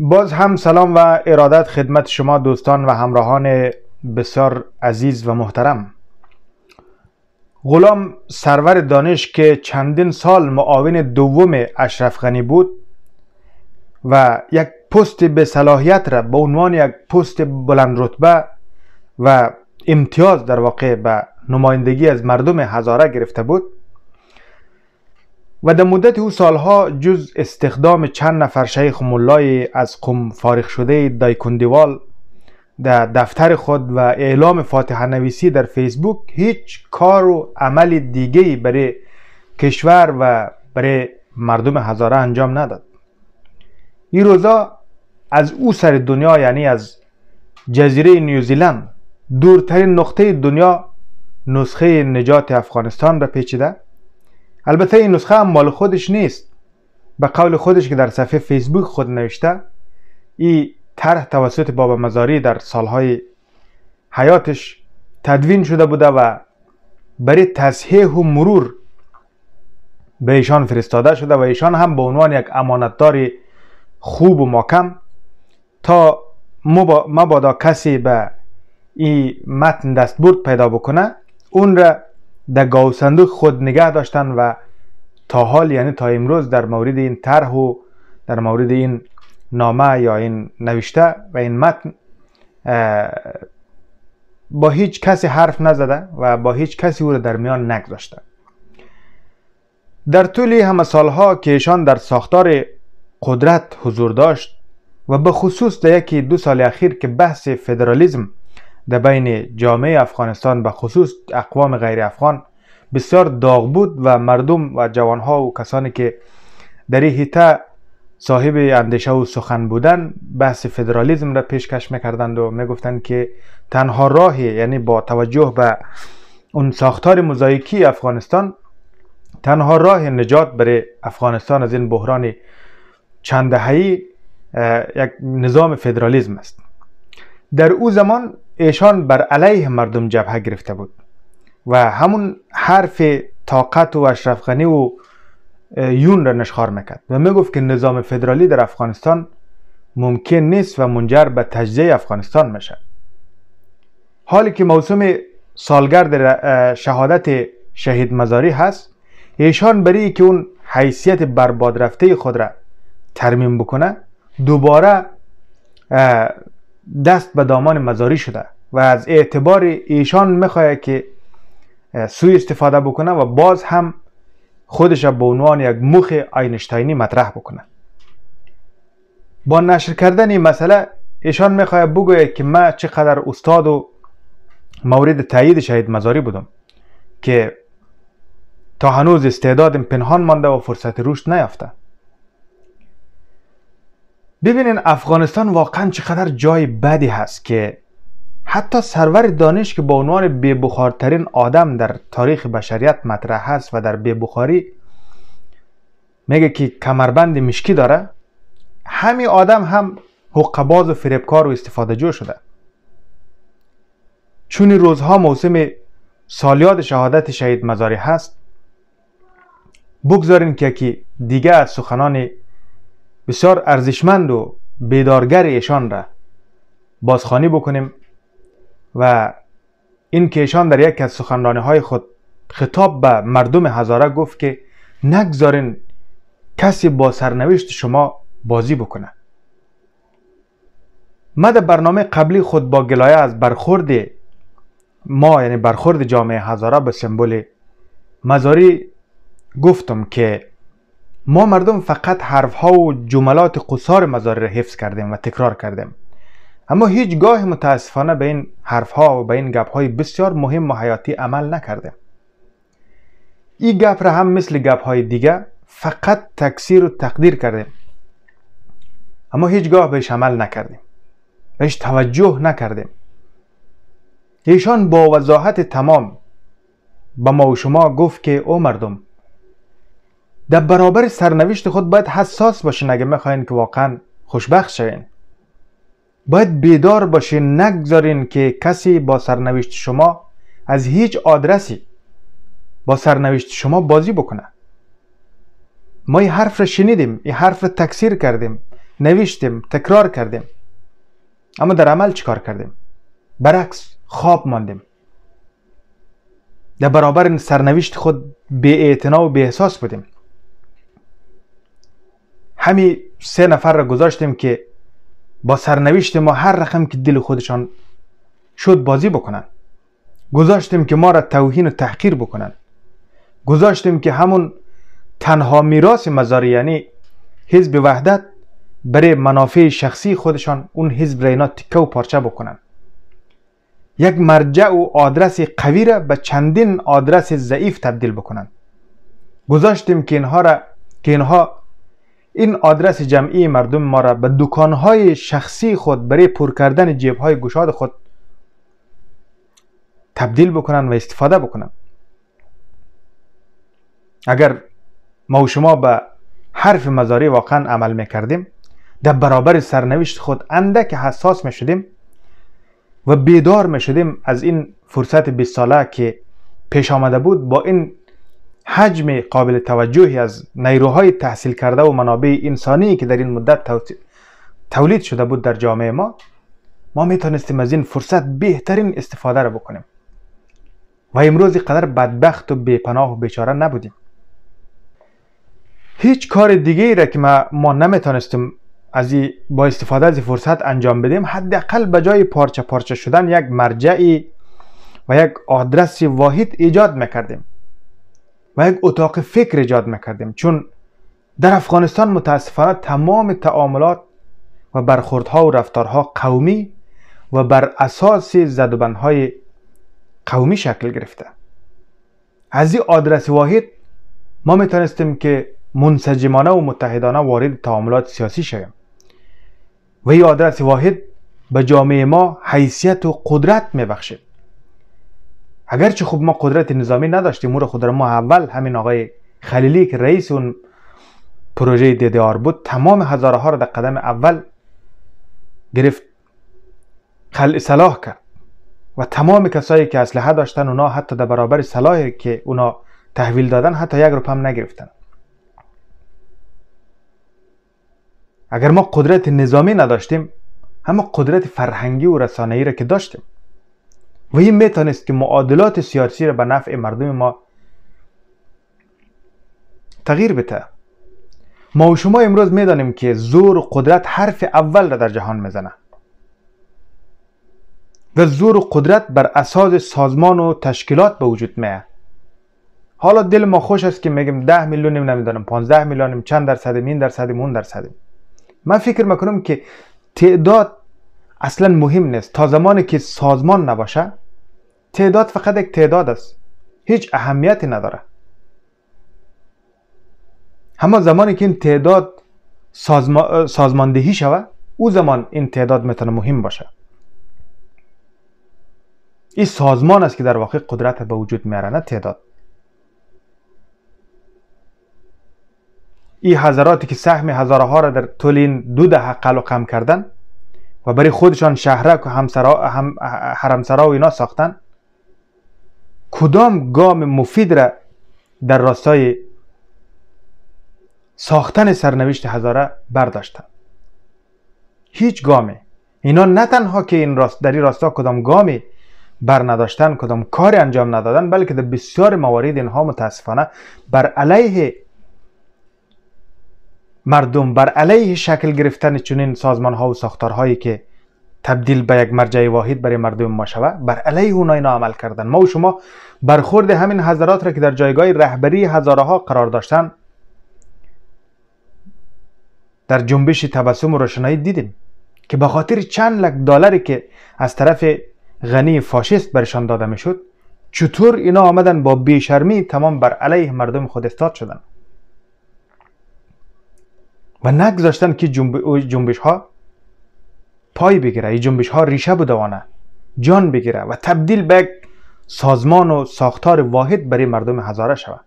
باز هم سلام و ارادت خدمت شما دوستان و همراهان بسیار عزیز و محترم غلام سرور دانش که چندین سال معاون دوم اشرف غنی بود و یک پست به صلاحیت را به عنوان یک پست بلند رتبه و امتیاز در واقع به نمایندگی از مردم هزاره گرفته بود و در مدت او سالها جز استخدام چند نفر شیخ ملای از قم فارغ شده دایکندیوال در دفتر خود و اعلام فاتحه نویسی در فیسبوک هیچ کار و عمل دیگه برای کشور و برای مردم هزاره انجام نداد این روزا از او سر دنیا یعنی از جزیره نیوزیلند دورترین نقطه دنیا نسخه نجات افغانستان را پیچیده البته این نسخه هم مال خودش نیست به قول خودش که در صفحه فیسبوک خود نوشته این طرح توسط بابا مزاری در سالهای حیاتش تدوین شده بوده و برای تصحیح و مرور به ایشان فرستاده شده و ایشان هم به عنوان یک امانتدار خوب و ماکم تا مبادا کسی به این متن دستبرد پیدا بکنه اون را در گاو صندوق خود نگه داشتن و تا حال یعنی تا امروز در مورد این طرح و در مورد این نامه یا این نوشته و این متن با هیچ کسی حرف نزده و با هیچ کسی او را در میان نگذاشته در طول همه سالها که ایشان در ساختار قدرت حضور داشت و به خصوص در یکی دو سال اخیر که بحث فدرالیزم در بین جامعه افغانستان به خصوص اقوام غیر افغان بسیار داغ بود و مردم و جوانها و کسانی که در این حیطه صاحب اندیشه و سخن بودن بحث فدرالیزم را پیشکش میکردند و میگفتند که تنها راه یعنی با توجه به اون ساختار مزایکی افغانستان تنها راه نجات برای افغانستان از این بحران چند دهه‌ای یک نظام فدرالیزم است در او زمان ایشان بر علیه مردم جبهه گرفته بود و همون حرف طاقت و اشرف و یون را نشخار میکرد و میگفت که نظام فدرالی در افغانستان ممکن نیست و منجر به تجزیه افغانستان میشه حالی که موسم سالگرد شهادت شهید مزاری هست ایشان برای که اون حیثیت برباد رفته خود را ترمیم بکنه دوباره دست به دامان مزاری شده و از اعتبار ایشان میخواهد که سوی استفاده بکنه و باز هم خودش به عنوان یک مخ آینشتاینی مطرح بکنه با نشر کردن این مسئله ایشان میخواهد بگوید که من چقدر استاد و مورد تایید شهید مزاری بودم که تا هنوز استعدادم پنهان مانده و فرصت رشد نیافته ببینین افغانستان واقعا چقدر جای بدی هست که حتی سرور دانش که با عنوان بیبخارترین آدم در تاریخ بشریت مطرح هست و در بیبخاری میگه که کمربند مشکی داره همین آدم هم حقباز و فریبکار و استفاده جو شده چون روزها موسم سالیاد شهادت شهید مزاری هست بگذارین که یکی دیگه از سخنان بسیار ارزشمند و بیدارگر ایشان را بازخانی بکنیم و این که ایشان در یک از سخنرانی های خود خطاب به مردم هزاره گفت که نگذارین کسی با سرنوشت شما بازی بکنه ما در برنامه قبلی خود با گلایه از برخورد ما یعنی برخورد جامعه هزاره به سمبول مزاری گفتم که ما مردم فقط حرفها و جملات قصار را حفظ کردیم و تکرار کردیم اما هیچگاه متاسفانه به این حرفها و به این های بسیار مهم و حیاتی عمل نکردیم این گپ را هم مثل های دیگه فقط تکثیر و تقدیر کردیم اما هیچگاه بهش عمل نکردیم بهش توجه نکردیم ایشان با وضاحت تمام به ما و شما گفت که او مردم در برابر سرنوشت خود باید حساس باشین اگه میخواین که واقعا خوشبخت شوین باید بیدار باشین نگذارین که کسی با سرنوشت شما از هیچ آدرسی با سرنوشت شما بازی بکنه ما این حرف را شنیدیم این حرف را تکثیر کردیم نوشتیم تکرار کردیم اما در عمل چیکار کردیم برعکس خواب ماندیم در برابر سرنوشت خود بی و بی احساس بودیم همی سه نفر را گذاشتیم که با سرنوشت ما هر رقم که دل خودشان شد بازی بکنن گذاشتیم که ما را توهین و تحقیر بکنن گذاشتیم که همون تنها میراث مزار یعنی حزب وحدت برای منافع شخصی خودشان اون حزب را اینا تکه و پارچه بکنن یک مرجع و آدرس قوی را به چندین آدرس ضعیف تبدیل بکنن گذاشتیم که اینها را که اینها این آدرس جمعی مردم ما را به دکانهای شخصی خود برای پر کردن جیبهای گشاد خود تبدیل بکنن و استفاده بکنن اگر ما و شما به حرف مزاری واقعا عمل میکردیم در برابر سرنوشت خود اندک حساس می و بیدار میشدیم از این فرصت 20 ساله که پیش آمده بود با این حجم قابل توجهی از نیروهای تحصیل کرده و منابع انسانی که در این مدت تولید شده بود در جامعه ما ما میتونستیم از این فرصت بهترین استفاده را بکنیم و امروز قدر بدبخت و بیپناه و بیچاره نبودیم هیچ کار دیگه ای را که ما, ما نمیتونستیم از با استفاده از فرصت انجام بدیم حداقل به جای پارچه پارچه شدن یک مرجعی و یک آدرس واحد ایجاد میکردیم و یک اتاق فکر ایجاد میکردیم چون در افغانستان متاسفانه تمام تعاملات و برخوردها و رفتارها قومی و بر اساس زدوبندهای قومی شکل گرفته از این آدرس واحد ما میتونستیم که منسجمانه و متحدانه وارد تعاملات سیاسی شویم و این آدرس واحد به جامعه ما حیثیت و قدرت میبخشید اگرچه خوب ما قدرت نظامی نداشتیم او را خود ما اول همین آقای خلیلی که رئیس اون پروژه دیدار بود تمام هزاره ها رو در قدم اول گرفت خل... صلاح کرد و تمام کسایی که اسلحه داشتن اونا حتی در برابر صلاحی که اونا تحویل دادن حتی یک روپم نگرفتن اگر ما قدرت نظامی نداشتیم همه قدرت فرهنگی و رسانه‌ای را که داشتیم و این میتونست که معادلات سیاسی را به نفع مردم ما تغییر بده ما و شما امروز میدانیم که زور و قدرت حرف اول را در جهان میزنه و زور و قدرت بر اساس سازمان و تشکیلات به وجود میاد حالا دل ما خوش است که میگم ده میلیونیم نمیدانم پانزده میلیونیم چند درصدیم این درصدیم اون درصدیم من فکر میکنم که تعداد اصلا مهم نیست تا زمانی که سازمان نباشه تعداد فقط یک تعداد است هیچ اهمیتی نداره همه زمانی که این تعداد سازماندهی شود او زمان این تعداد میتونه مهم باشه این سازمان است که در واقع قدرت به وجود میاره نه تعداد این حضراتی که سهم هزاره ها را در طول این دو دهه قل و کردن و برای خودشان شهرک و همسرا هم حرمسرا و اینا ساختن کدام گام مفید را در راستای ساختن سرنوشت هزاره برداشتن هیچ گامی، اینا نه تنها که این راست در این راستا کدام گامی بر نداشتن کدام کاری انجام ندادن بلکه در بسیار موارد اینها متاسفانه بر علیه مردم بر علیه شکل گرفتن چنین سازمان ها و ساختارهایی که تبدیل به یک مرجع واحد برای مردم ما شود بر علیه اونها اینا عمل کردن ما و شما برخورد همین حضرات را که در جایگاه رهبری هزارها قرار داشتن در جنبش تبسم و روشنایی دیدیم که به خاطر چند لک دلاری که از طرف غنی فاشیست برشان داده شد چطور اینا آمدن با بیشرمی تمام بر علیه مردم خود استاد شدن و نگذاشتن که جنبش ها پای بگیره این جنبش ها ریشه بدوانه جان بگیره و تبدیل به سازمان و ساختار واحد برای مردم هزاره شود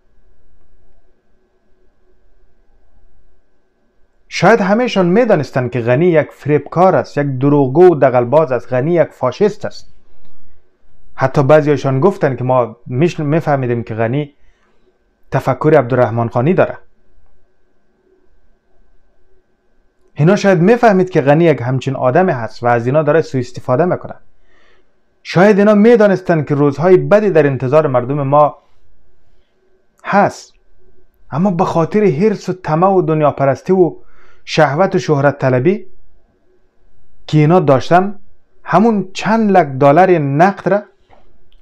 شاید همهشان میدانستند که غنی یک فریبکار است یک دروغگو و دغلباز است غنی یک فاشیست است حتی بعضیشان گفتند که ما میفهمیدیم که غنی تفکر عبدالرحمن خانی داره اینا شاید میفهمید که غنی یک همچین آدمی هست و از اینا داره سوء استفاده میکنه شاید اینا میدانستند که روزهای بدی در انتظار مردم ما هست اما به خاطر حرص و طمع و دنیا پرستی و شهوت و شهرت طلبی که اینا داشتن همون چند لک دلار نقد را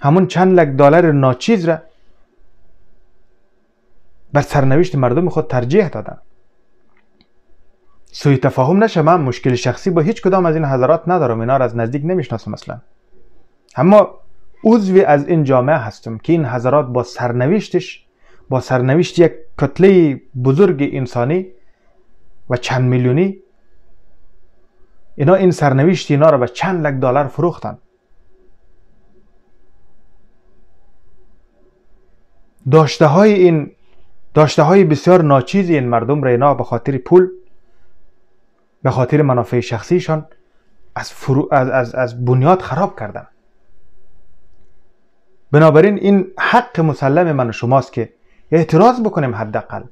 همون چند لک دلار ناچیز را بر سرنوشت مردم خود ترجیح دادن سوی تفاهم نشه من مشکل شخصی با هیچ کدام از این حضرات ندارم اینا را از نزدیک نمیشناسم اصلا اما عضوی از این جامعه هستم که این حضرات با سرنوشتش با سرنوشت یک کتله بزرگ انسانی و چند میلیونی اینا این سرنوشت اینا رو به چند لک دلار فروختن داشته های این داشته های بسیار ناچیز این مردم را اینا به خاطر پول به خاطر منافع شخصیشان از, فرو... از, از, از بنیاد خراب کردن بنابراین این حق مسلم من و شماست که اعتراض بکنیم حداقل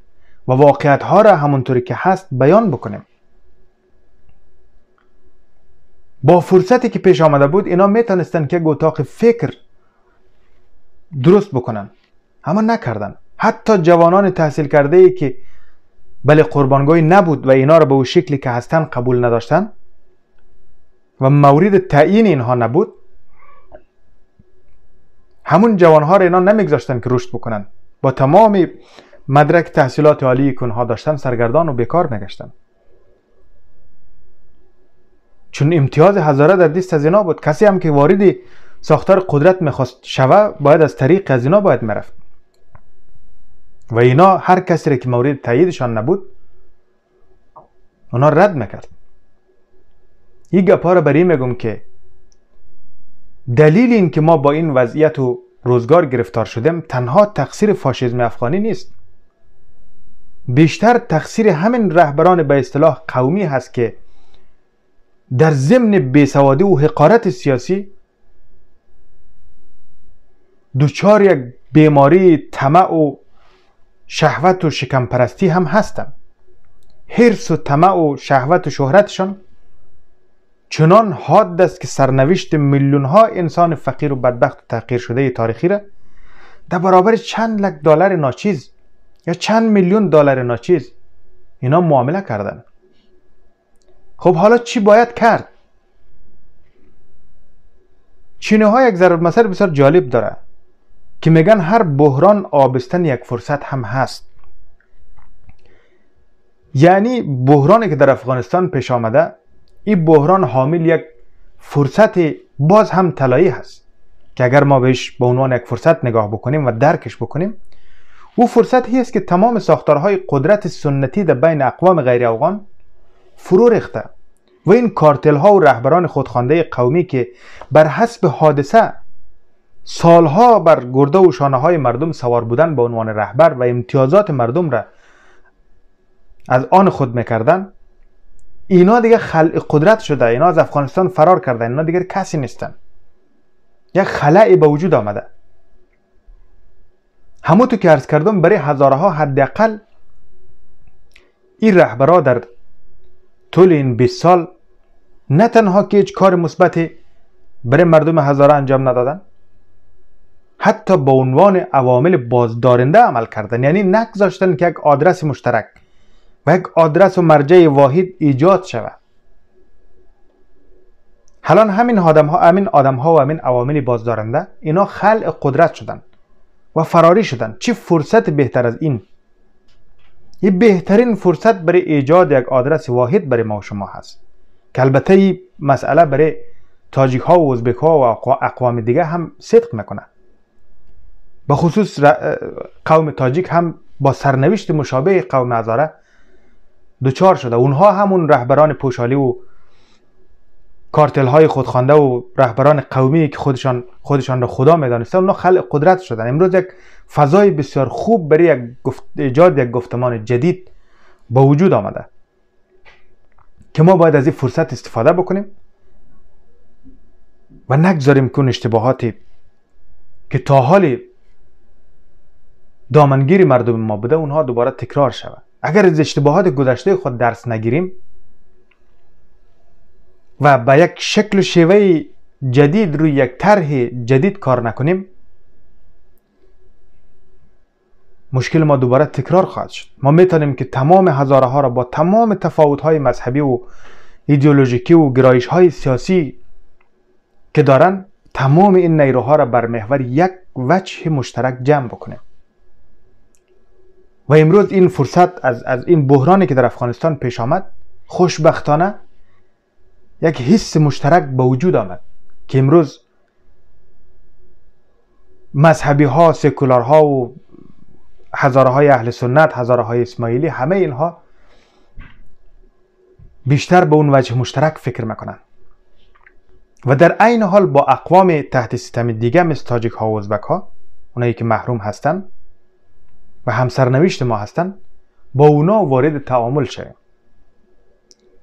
و واقعیت ها را همونطوری که هست بیان بکنیم با فرصتی که پیش آمده بود اینا میتونستن که اتاق فکر درست بکنن اما نکردن حتی جوانان تحصیل کرده ای که بله قربانگاهی نبود و اینا را به او شکلی که هستن قبول نداشتن و مورد تعیین اینها نبود همون جوانها را اینا نمیگذاشتن که رشد بکنن با تمام مدرک تحصیلات عالی که داشتن سرگردان و بیکار میگشتن چون امتیاز هزاره در دیست از اینا بود کسی هم که وارد ساختار قدرت میخواست شوه باید از طریق از اینا باید میرفت و اینا هر کسی را که مورد تاییدشان نبود اونا رد میکرد این گپا را برای میگم که دلیل این که ما با این وضعیت و روزگار گرفتار شدیم تنها تقصیر فاشیزم افغانی نیست بیشتر تقصیر همین رهبران به اصطلاح قومی هست که در ضمن بیسوادی و حقارت سیاسی دوچار یک بیماری طمع و شهوت و شکمپرستی هم هستم. حرس و طمع و شهوت و شهرتشان چنان حاد است که سرنوشت میلیون ها انسان فقیر و بدبخت و تحقیر شده تاریخی را در برابر چند لک دلار ناچیز یا چند میلیون دلار ناچیز اینا معامله کردن خب حالا چی باید کرد چینه ها یک ضرب مسئله بسیار جالب داره که میگن هر بحران آبستن یک فرصت هم هست یعنی بحرانی که در افغانستان پیش آمده این بحران حامل یک فرصت باز هم طلایی هست که اگر ما بهش به عنوان یک فرصت نگاه بکنیم و درکش بکنیم او فرصت است که تمام ساختارهای قدرت سنتی در بین اقوام غیر افغان فرو ریخته و این کارتل ها و رهبران خودخوانده قومی که بر حسب حادثه سالها بر گرده و شانه های مردم سوار بودن به عنوان رهبر و امتیازات مردم را از آن خود میکردن اینا دیگه خلق قدرت شده اینا از افغانستان فرار کردن اینا دیگه کسی نیستن یک خلعی به وجود آمده همونطور که ارز کردم برای هزارها حداقل این رهبرها در طول این 20 سال نه تنها که هیچ کار مثبتی برای مردم هزاره انجام ندادن حتی به عنوان عوامل بازدارنده عمل کردن یعنی نگذاشتن که یک آدرس مشترک و یک آدرس و مرجع واحد ایجاد شود حالا همین آدم ها همین آدم ها و همین عوامل بازدارنده اینا خلق قدرت شدن و فراری شدن چه فرصت بهتر از این یه بهترین فرصت برای ایجاد یک آدرس واحد برای ما و شما هست که البته مسئله برای تاجیک ها و ازبک ها و اقوام دیگه هم صدق میکنه به خصوص قوم تاجیک هم با سرنوشت مشابه قوم هزاره دوچار شده اونها همون رهبران پوشالی و کارتل های خودخوانده و رهبران قومی که خودشان خودشان را خدا میدانستن اونها خلق قدرت شدن امروز یک فضای بسیار خوب برای یک ایجاد یک گفتمان جدید با وجود آمده که ما باید از این فرصت استفاده بکنیم و نگذاریم که اشتباهاتی که تا حالی دامنگیری مردم ما بوده اونها دوباره تکرار شود اگر از اشتباهات گذشته خود درس نگیریم و به یک شکل و شیوه جدید روی یک طرح جدید کار نکنیم مشکل ما دوباره تکرار خواهد شد ما میتونیم که تمام هزاره ها را با تمام تفاوت های مذهبی و ایدئولوژیکی و گرایش های سیاسی که دارن تمام این نیروها را بر محور یک وجه مشترک جمع بکنیم و امروز این فرصت از, از این بحرانی که در افغانستان پیش آمد خوشبختانه یک حس مشترک به وجود آمد که امروز مذهبی ها سکولار ها و هزاره های اهل سنت هزاره های اسماعیلی همه اینها بیشتر به اون وجه مشترک فکر میکنن و در عین حال با اقوام تحت ستم دیگه مثل تاجیک ها و ازبک ها اونایی که محروم هستن و همسرنوشت ما هستند با اونا وارد تعامل شویم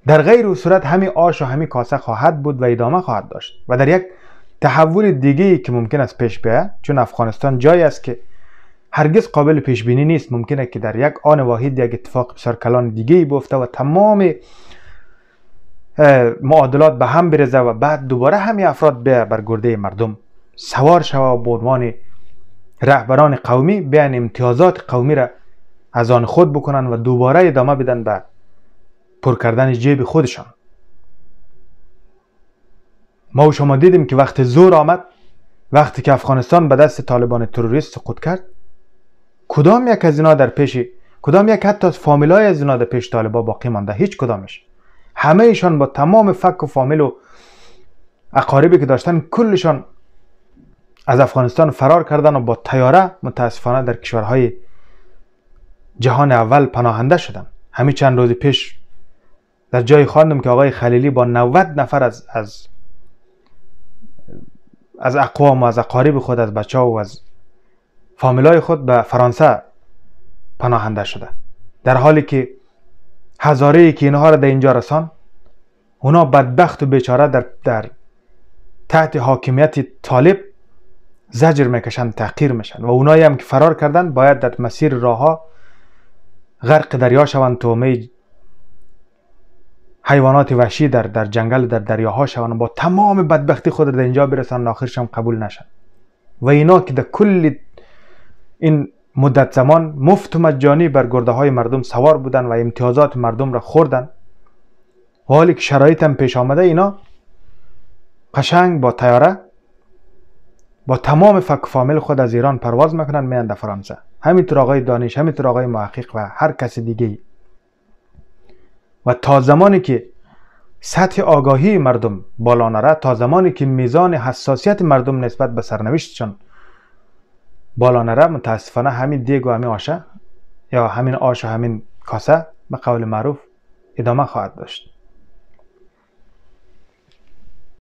در غیر صورت همی آش و همی کاسه خواهد بود و ادامه خواهد داشت و در یک تحول دیگه که ممکن است پیش بیاید چون افغانستان جایی است که هرگز قابل پیش بینی نیست ممکنه که در یک آن واحد یک اتفاق بسیار کلان دیگه ای و تمام معادلات به هم برزه و بعد دوباره همی افراد به بر گرده مردم سوار شوه و به رهبران قومی بیان امتیازات قومی را از آن خود بکنن و دوباره ادامه بدن به پر کردن جیب خودشان ما و شما دیدیم که وقت زور آمد وقتی که افغانستان به دست طالبان تروریست سقوط کرد کدام یک از اینا در پیش کدام یک حتی از فامیلای از اینا در پیش طالبان باقی مانده هیچ کدامش همه ایشان با تمام فک و فامیل و اقاربی که داشتن کلشان از افغانستان فرار کردن و با تیاره متاسفانه در کشورهای جهان اول پناهنده شدن همین چند روز پیش در جای خواندم که آقای خلیلی با 90 نفر از از از اقوام و از اقارب خود از بچه ها و از فامیلای خود به فرانسه پناهنده شده در حالی که هزاره ای که اینها را در اینجا رسان اونا بدبخت و بیچاره در, در تحت حاکمیت طالب زجر میکشن تحقیر میشن و اونایی هم که فرار کردن باید در مسیر راه ها غرق دریا شوند تومه حیوانات وحشی در در جنگل در دریاها شوند با تمام بدبختی خود در اینجا برسن آخرش هم قبول نشن و اینا که در کل این مدت زمان مفت و مجانی بر گرده های مردم سوار بودن و امتیازات مردم را خوردن و حالی که شرایط هم پیش آمده اینا قشنگ با تیاره با تمام فک فامیل خود از ایران پرواز میکنن میان در فرانسه همین آقای دانش همینطور آقای محقق و هر کس دیگه و تا زمانی که سطح آگاهی مردم بالا تا زمانی که میزان حساسیت مردم نسبت به سرنوشتشان بالا نره متاسفانه همین دیگ و همین آشه یا همین آش و همین کاسه به قول معروف ادامه خواهد داشت